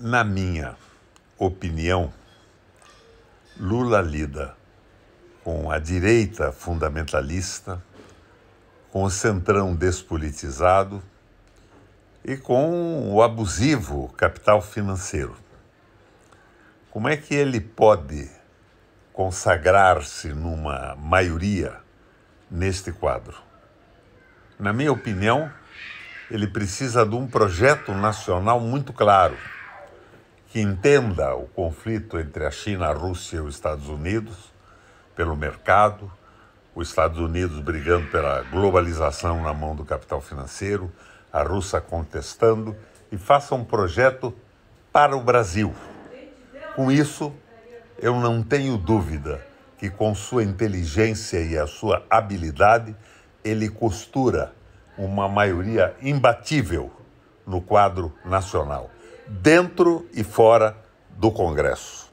Na minha opinião, Lula lida com a direita fundamentalista, com o centrão despolitizado e com o abusivo capital financeiro. Como é que ele pode consagrar-se numa maioria neste quadro? Na minha opinião, ele precisa de um projeto nacional muito claro que entenda o conflito entre a China, a Rússia e os Estados Unidos pelo mercado, os Estados Unidos brigando pela globalização na mão do capital financeiro, a Rússia contestando, e faça um projeto para o Brasil. Com isso, eu não tenho dúvida que, com sua inteligência e a sua habilidade, ele costura uma maioria imbatível no quadro nacional dentro e fora do Congresso.